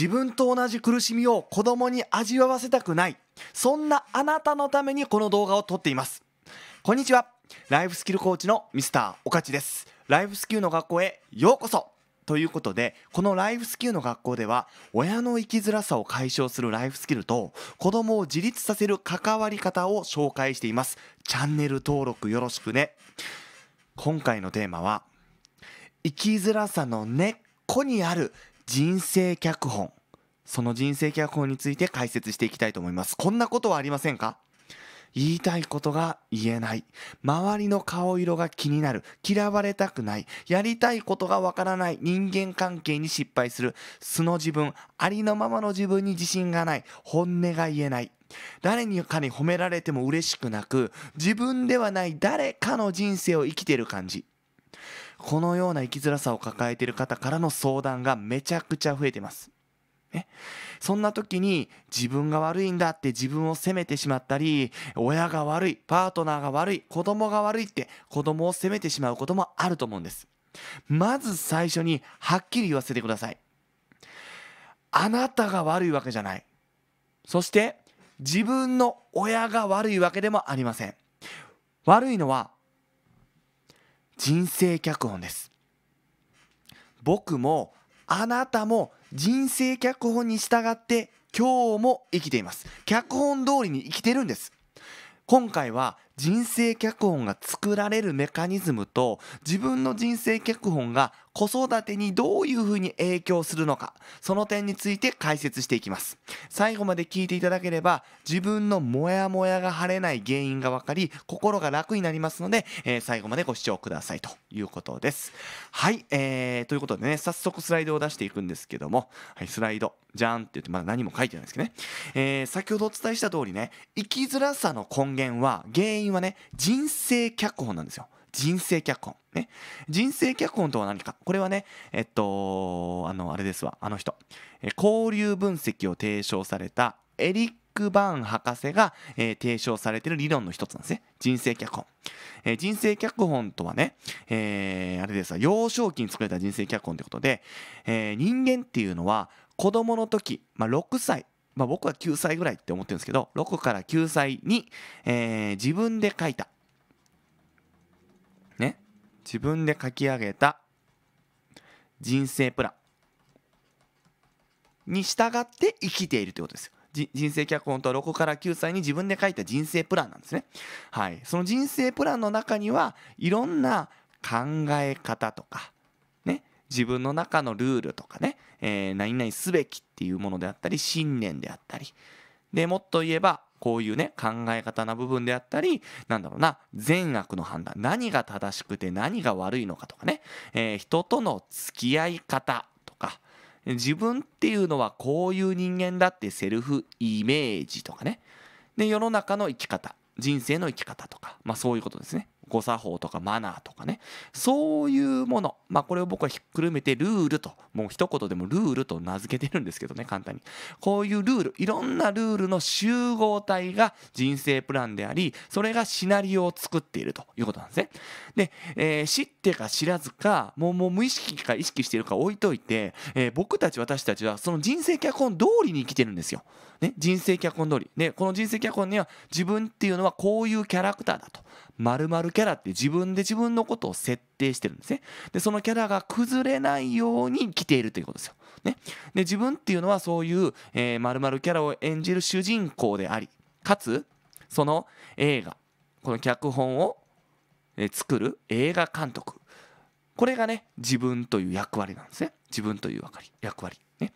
自分と同じ苦しみを子供に味わわせたくないそんなあなたのためにこの動画を撮っていますこんにちはライフスキルコーチのミスターおかちですライフスキルの学校へようこそということでこのライフスキルの学校では親の生きづらさを解消するライフスキルと子供を自立させる関わり方を紹介していますチャンネル登録よろしくね今回のテーマは生きづらさの根っこにある人生脚本その人生脚本について解説していきたいと思いますこんなことはありませんか言いたいことが言えない。周りの顔色が気になる。嫌われたくない。やりたいことがわからない。人間関係に失敗する。素の自分。ありのままの自分に自信がない。本音が言えない。誰にかに褒められても嬉しくなく、自分ではない誰かの人生を生きてる感じ。このような生きづらさを抱えている方からの相談がめちゃくちゃ増えてます。ね、そんな時に自分が悪いんだって自分を責めてしまったり親が悪いパートナーが悪い子供が悪いって子供を責めてしまうこともあると思うんですまず最初にはっきり言わせてくださいあなたが悪いわけじゃないそして自分の親が悪いわけでもありません悪いのは人生脚本です僕もあなたも人生脚本に従って今日も生きています脚本通りに生きてるんです今回は人生脚本が作られるメカニズムと自分の人生脚本が子育てにどういうふうに影響するのかその点について解説していきます最後まで聞いていただければ自分のモヤモヤが晴れない原因が分かり心が楽になりますので、えー、最後までご視聴くださいということですはい、えー、ということでね早速スライドを出していくんですけども、はい、スライドじゃんって言ってまだ何も書いてないですけどね、えー、先ほどお伝えした通りね生きづらさの根源は原因因はね、人生脚本なんですよ。人生脚本。ね。人生脚本とは何か。これはね、えっと、あの、あれですわ、あの人。え交流分析を提唱されたエリック・バーン博士が、えー、提唱されている理論の一つなんですね。人生脚本。えー、人生脚本とはね、えー、あれですわ、幼少期に作られた人生脚本ってことで、え人間っていうのは子供の時、まあ、6歳まあ、僕は9歳ぐらいって思ってるんですけど6から9歳に、えー、自分で書いたね自分で書き上げた人生プランに従って生きているということですよ人生脚本とは6から9歳に自分で書いた人生プランなんですね。はい。その人生プランの中には、いろんな考え方とか、ね、自分の中のルールとかね、えー、何々すべきっていうものであったり信念であったりでもっと言えばこういうね考え方な部分であったりなんだろうな善悪の判断何が正しくて何が悪いのかとかね、えー、人との付き合い方とか自分っていうのはこういう人間だってセルフイメージとかねで世の中の生き方人生の生き方とか、まあ、そういうことですね誤作法とかマナーとかねそういうもの、まあ、これを僕はひっくるめてルールともう一言でもルールと名付けてるんですけどね簡単にこういうルールいろんなルールの集合体が人生プランでありそれがシナリオを作っているということなんですね。で、えー、知ってか知らずかもうもう無意識か意識してるか置いといて、えー、僕たち私たちはその人生脚本通りに生きてるんですよ。ね、人生脚本通り。でこの人生脚本には自分っていうのはこういうキャラクターだと。まるキャラって自分で自分のことを設定してるんですね。でそのキャラが崩れないように生きているということですよ。ね、で自分っていうのはそういう、えー、キャラを演じる主人公でありかつその映画この脚本を作る映画監督これがね自分という役割なんですね自分という役割ね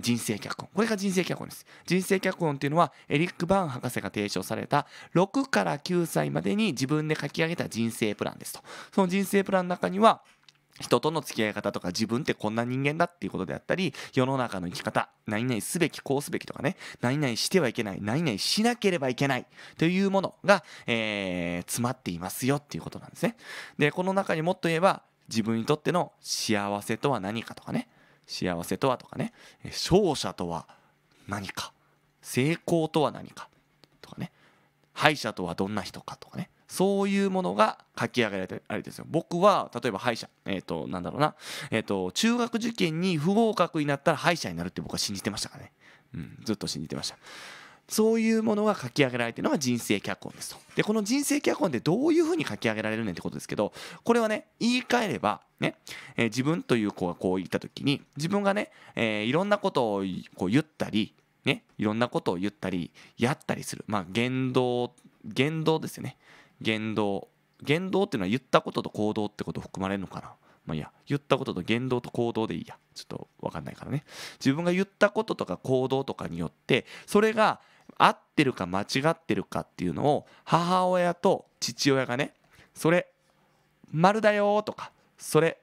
人生脚本これが人生脚本です人生脚本っていうのはエリック・バーン博士が提唱された6から9歳までに自分で書き上げた人生プランですとその人生プランの中には人との付き合い方とか自分ってこんな人間だっていうことであったり世の中の生き方何々すべきこうすべきとかね何々してはいけない何々しなければいけないというものが、えー、詰まっていますよっていうことなんですねでこの中にもっと言えば自分にとっての幸せとは何かとかね幸せとはとかね勝者とは何か成功とは何かとかね敗者とはどんな人かとかねそういうものが書き上げられてあれですよ僕は例えば歯医者えっ、ー、となんだろうなえっ、ー、と中学受験に不合格になったら歯医者になるって僕は信じてましたからね、うん、ずっと信じてましたそういうものが書き上げられてるのが人生脚本ですと。で、この人生脚本ってどういうふうに書き上げられるねんってことですけど、これはね、言い換えれば、ね、えー、自分という子がこう言った時に、自分がね、えー、いろんなことをこう言ったり、ね、いろんなことを言ったり、やったりする。まあ、言動、言動ですよね。言動言動っていうのは言ったことと行動ってこと含まれるのかなまあいいや言ったことと言動と行動でいいやちょっと分かんないからね自分が言ったこととか行動とかによってそれが合ってるか間違ってるかっていうのを母親と父親がねそれ丸だよとかそれ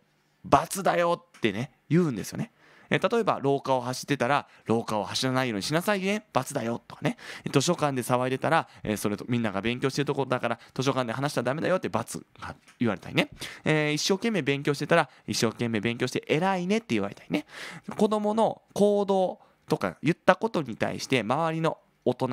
×だよってね言うんですよねえ例えば廊下を走ってたら廊下を走らないようにしなさいね罰だよとかね図書館で騒いでたら、えそれとみんなが勉強してるところだから図書館で話したらダメだよって罰が言われたりね、えー、一生懸命勉強してたら一生懸命勉強して偉いねって言われたりね子供の行動とか言ったことに対して周りの大人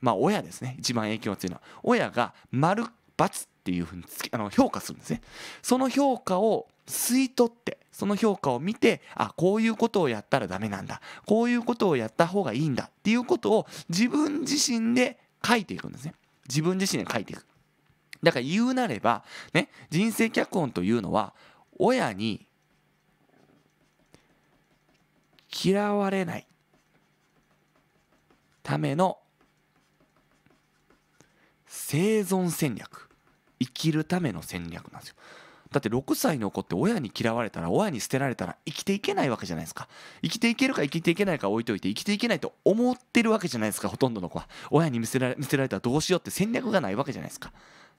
まあ親ですね一番影響強いのは親が丸×っていうふうにあの評価するんですねその評価を吸い取ってその評価を見てあこういうことをやったらダメなんだこういうことをやった方がいいんだっていうことを自分自身で書いていくんですね自分自身で書いていくだから言うなればね人生脚本というのは親に嫌われないための生存戦略生きるための戦略なんですよだって6歳の子って親に嫌われたら親に捨てられたら生きていけないわけじゃないですか生きていけるか生きていけないか置いといて生きていけないと思ってるわけじゃないですかほとんどの子は親に見せられ見せられたらどうしようって戦略がないわけじゃないですか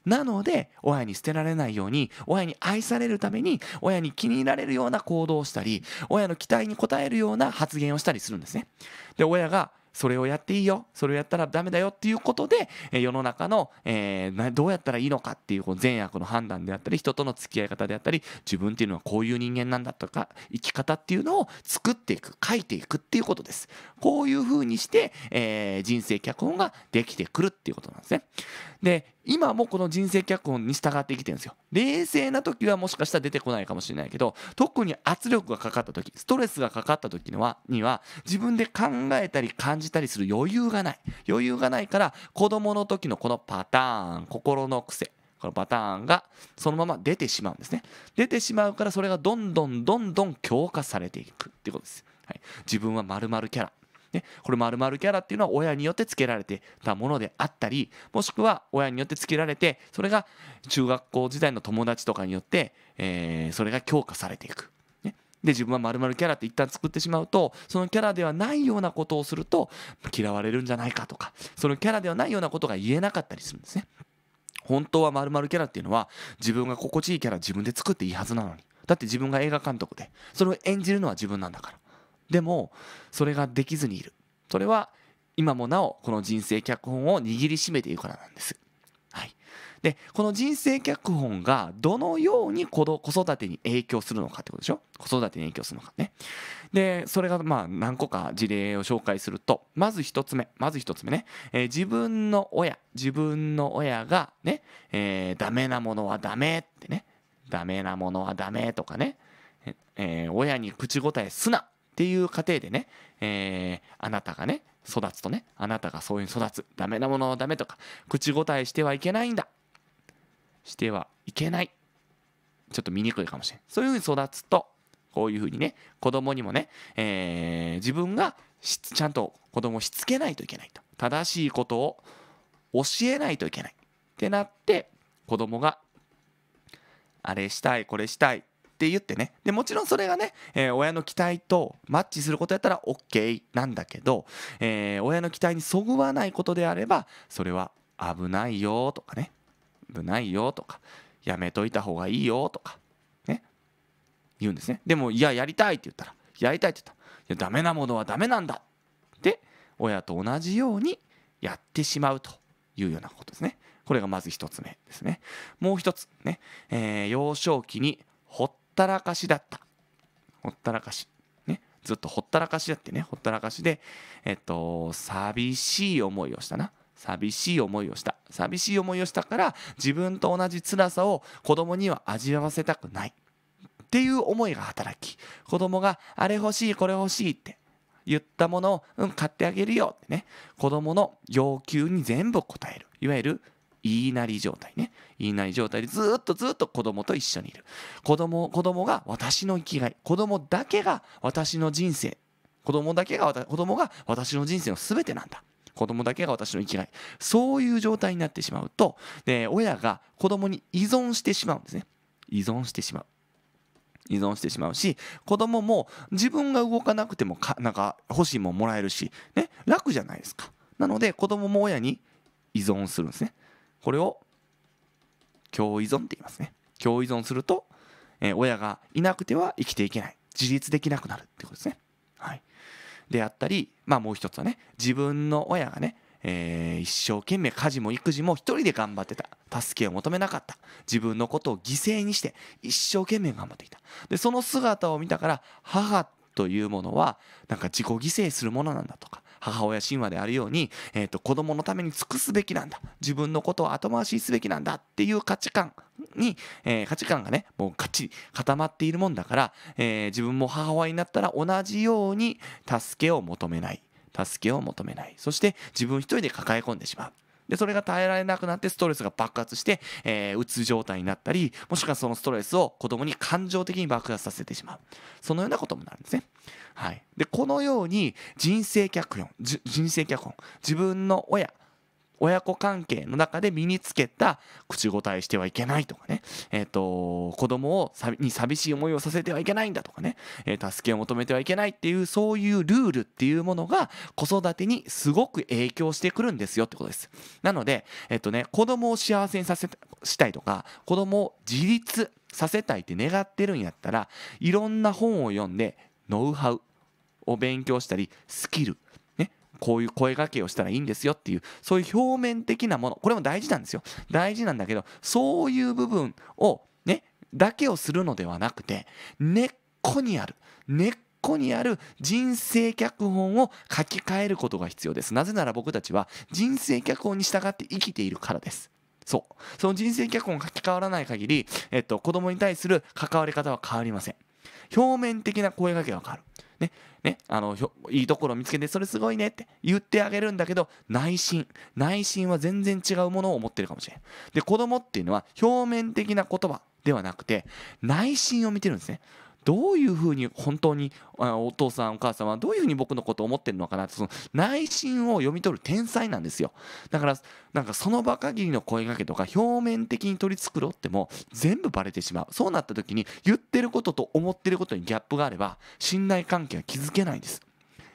なので親に捨てられないように親に愛されるために親に気に入られるような行動をしたり親の期待に応えるような発言をしたりするんですねで親がそれをやっていいよそれをやったらダメだよっていうことで世の中の、えー、どうやったらいいのかっていうこう善悪の判断であったり人との付き合い方であったり自分っていうのはこういう人間なんだとか生き方っていうのを作っていく書いていくっていうことですこういうふうにして、えー、人生脚本ができてくるっていうことなんですねで今もこの人生脚本に従って生きてるんですよ冷静な時はもしかしたら出てこないかもしれないけど特に圧力がかかった時ストレスがかかった時にはには自分で考えたり感じたりする余裕がない余裕がないから子どもの時のこのパターン心の癖このパターンがそのまま出てしまうんですね出てしまうからそれがどんどんどんどん強化されていくってことです、はい、自分は〇〇キャラね、これ〇〇キャラっていうのは親によって付けられてたものであったり、もしくは親によって付けられて、それが中学校時代の友達とかによって、えー、それが強化されていく。ね、で、自分は〇〇キャラって一旦作ってしまうと、そのキャラではないようなことをすると嫌われるんじゃないかとか、そのキャラではないようなことが言えなかったりするんですね。本当は〇〇キャラっていうのは自分が心地いいキャラ自分で作っていいはずなのに。だって自分が映画監督で、それを演じるのは自分なんだから。でもそれができずにいるそれは今もなおこの人生脚本を握りしめているからなんです。はい、でこの人生脚本がどのように子育てに影響するのかってことでしょ子育てに影響するのかね。でそれがまあ何個か事例を紹介するとまず1つ目まず1つ目ね、えー、自分の親自分の親がね、えー、ダメなものはダメってねダメなものはダメとかね、えー、親に口答えすなっていう過程でね、えー、あなたがね育つとねあなたがそういう育つダメなものはダメとか口答えしてはいけないんだしてはいけないちょっと見にくいかもしれんそういうふうに育つとこういうふうにね子供にもね、えー、自分がちゃんと子供をしつけないといけないと正しいことを教えないといけないってなって子供があれしたいこれしたいって言ってねでもちろんそれがね、えー、親の期待とマッチすることやったら OK なんだけど、えー、親の期待にそぐわないことであればそれは危ないよとかね危ないよとかやめといた方がいいよとかね言うんですねでもいややりたいって言ったらやりたいって言ったらいやダメなものはダメなんだって親と同じようにやってしまうというようなことですねこれがまず1つ目ですねもう1つね、えー、幼少期にほっったらかしだった。ほったらかし。ね。ずっとほったらかしだってね。ほったらかしで、えっと、寂しい思いをしたな。寂しい思いをした。寂しい思いをしたから、自分と同じ辛さを子供には味わわせたくない。っていう思いが働き、子供があれ欲しい、これ欲しいって言ったものを、うん、買ってあげるよってね、子供の要求に全部応える。いわゆる言いなり状態ね言いなり状態でずっとずっと子供と一緒にいる子供子供が私の生きがい子供だけが私の人生子供だけが子供が私の人生の全てなんだ子供だけが私の生きがいそういう状態になってしまうとで親が子供に依存してしまうんですね依存してしまう依存してしまうし子供も自分が動かなくてもかなんか欲しいもんもらえるし、ね、楽じゃないですかなので子供も親に依存するんですねこれを共依存って言いますね共依存すると、えー、親がいなくては生きていけない自立できなくなるってことですねはいであったりまあもう一つはね自分の親がねえー、一生懸命家事も育児も一人で頑張ってた助けを求めなかった自分のことを犠牲にして一生懸命頑張っていたでその姿を見たから母というものはなんか自己犠牲するものなんだとか母親神話であるように、えーと、子供のために尽くすべきなんだ自分のことを後回しすべきなんだっていう価値観に、えー、価値観がねもうがっちり固まっているもんだから、えー、自分も母親になったら同じように助けを求めない助けを求めないそして自分一人で抱え込んでしまうで、それが耐えられなくなってストレスが爆発して、えー、うつ状態になったり、もしくはそのストレスを子供に感情的に爆発させてしまう。そのようなこともなるんですね。はい。で、このように人生脚本、人生脚本、自分の親、親子関係の中で身につけた口答えしてはいけないとかね、えーと、子供をに寂しい思いをさせてはいけないんだとかね、えー、助けを求めてはいけないっていうそういうルールっていうものが子育てにすごく影響してくるんですよってことです。なので、えっ、ー、とね、子供を幸せにさせしたいとか子供を自立させたいって願ってるんやったらいろんな本を読んでノウハウを勉強したりスキルこういう声掛けをしたらいいんですよっていうそういう表面的なものこれも大事なんですよ大事なんだけどそういう部分をねだけをするのではなくて根っこにある根っここにある人生脚本を書き換えることが必要です。なぜなら僕たちは人生脚本に従って生きているからです。そう。その人生脚本が書き換わらない限り、えっと、子供に対する関わり方は変わりません。表面的な声掛けは変わる。ね、ね、あの、いいところを見つけて、それすごいねって言ってあげるんだけど、内心、内心は全然違うものを持ってるかもしれん。で、子供っていうのは表面的な言葉ではなくて、内心を見てるんですね。どういうふうに本当にあお父さんお母さんはどういうふうに僕のことを思ってるのかなってその内心を読み取る天才なんですよだからなんかその場限りの声掛けとか表面的に取り繕っても全部バレてしまうそうなった時に言ってることと思ってることにギャップがあれば信頼関係は築けないんです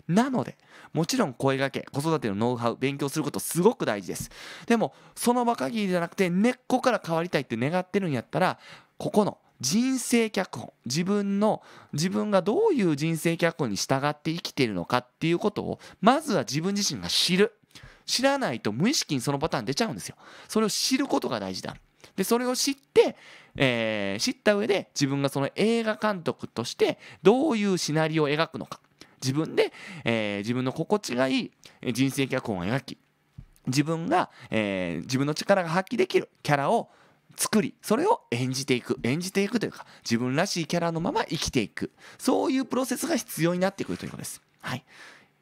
なので、もちろん声掛け、子育てのノウハウ、勉強することすごく大事です。でも、その場限りじゃなくて、根っこから変わりたいって願ってるんやったら、ここの人生脚本自分の自分がどういう人生脚本に従って生きているのかっていうことをまずは自分自身が知る知らないと無意識にそのパターン出ちゃうんですよそれを知ることが大事だでそれを知って、えー、知った上で自分がその映画監督としてどういうシナリオを描くのか自分で、えー、自分の心地がいい人生脚本を描き自分が、えー、自分の力が発揮できるキャラを作りそれを演じていく演じていくというか自分らしいキャラのまま生きていくそういうプロセスが必要になってくるということです。はい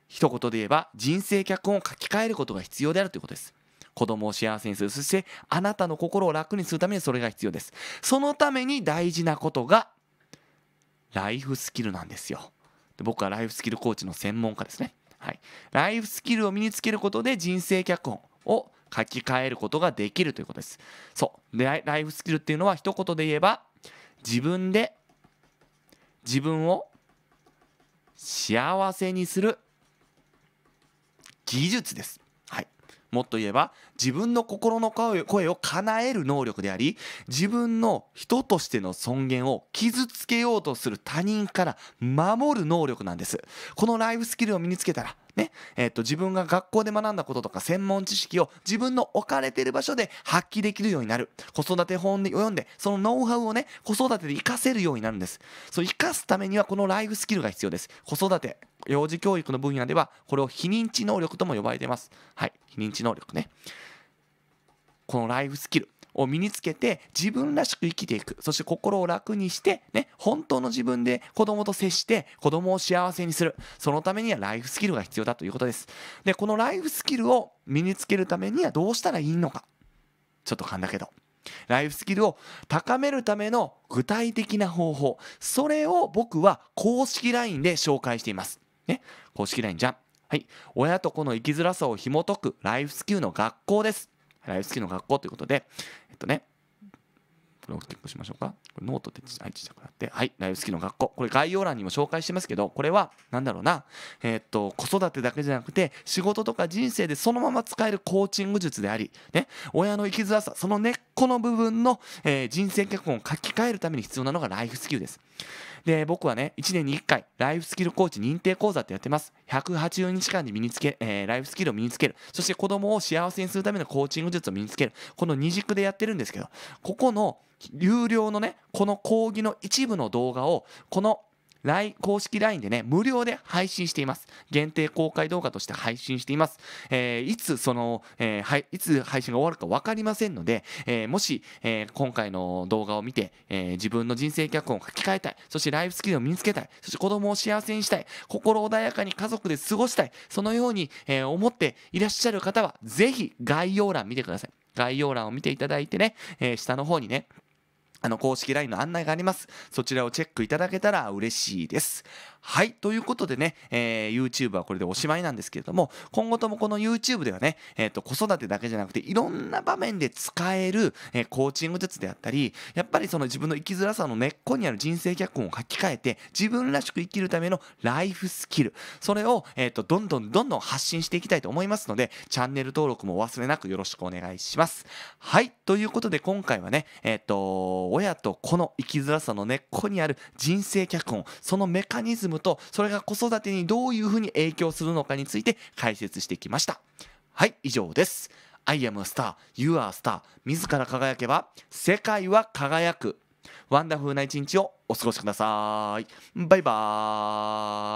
一言で言えば人生脚本を書き換えることが必要であるということです。子供を幸せにするそしてあなたの心を楽にするためにそれが必要ですそのために大事なことがライフスキルなんですよで僕はライフスキルコーチの専門家ですねはいライフスキルを身につけることで人生脚本を書き換えることができるということです。そう。で、ライフスキルっていうのは一言で言えば、自分で自分を幸せにする技術です。はい。もっと言えば自分の心の声を叶える能力であり自分の人としての尊厳を傷つけようとする他人から守る能力なんですこのライフスキルを身につけたらねえっと自分が学校で学んだこととか専門知識を自分の置かれている場所で発揮できるようになる子育て本を読んでそのノウハウをね子育てで活かせるようになるんですそう活かすためにはこのライフスキルが必要です子育て幼児教育の分野ではこれを非認知能力とも呼ばれていますはい非認知能力ねこのライフスキルを身につけて自分らしく生きていくそして心を楽にして、ね、本当の自分で子供と接して子供を幸せにするそのためにはライフスキルが必要だということですでこのライフスキルを身につけるためにはどうしたらいいのかちょっと噛んだけどライフスキルを高めるための具体的な方法それを僕は公式 LINE で紹介しています、ね、公式 LINE じゃんはい親と子の生きづらさを紐解くライフスキルの学校ですライフスキルの学校ということで、えっとね、これをチェックしましょうか。これノートってち、い、くなって。はい。ライブスキルの学校。これ概要欄にも紹介してますけど、これは、なんだろうな。えー、っと、子育てだけじゃなくて、仕事とか人生でそのまま使えるコーチング術であり、ね、親の生きづらさ、その根っこの部分の、えー、人生脚本を書き換えるために必要なのがライフスキルです。で、僕はね、1年に1回、ライフスキルコーチ認定講座ってやってます。180日間で身につけ、えー、ライフスキルを身につける。そして子供を幸せにするためのコーチング術を身につける。この二軸でやってるんですけど、ここの有料のね、この講義の一部の動画を、この公式 LINE でね、無料で配信しています。限定公開動画として配信しています。えー、いつその、えーはい、いつ配信が終わるか分かりませんので、えー、もし、えー、今回の動画を見て、えー、自分の人生脚本を書き換えたい、そしてライフスキルを身につけたい、そして子供を幸せにしたい、心穏やかに家族で過ごしたい、そのように、えー、思っていらっしゃる方は、ぜひ概要欄見てください。概要欄を見ていただいてね、えー、下の方にね、あの公式 LINE の案内があります。そちらをチェックいただけたら嬉しいです。はい。ということでね、えー、YouTube はこれでおしまいなんですけれども、今後ともこの YouTube ではね、えっ、ー、と、子育てだけじゃなくて、いろんな場面で使える、えー、コーチング術であったり、やっぱりその自分の生きづらさの根っこにある人生脚本を書き換えて、自分らしく生きるためのライフスキル、それを、えっ、ー、と、どんどんどんどん発信していきたいと思いますので、チャンネル登録もお忘れなくよろしくお願いします。はい。ということで、今回はね、えっ、と、親と子の生きづらさの根っこにある人生脚本、そのメカニズムむとそれが子育てにどういうふうに影響するのかについて解説してきましたはい以上です I am a star, you are a star 自ら輝けば世界は輝くワンダフルな一日をお過ごしくださいバイバーイ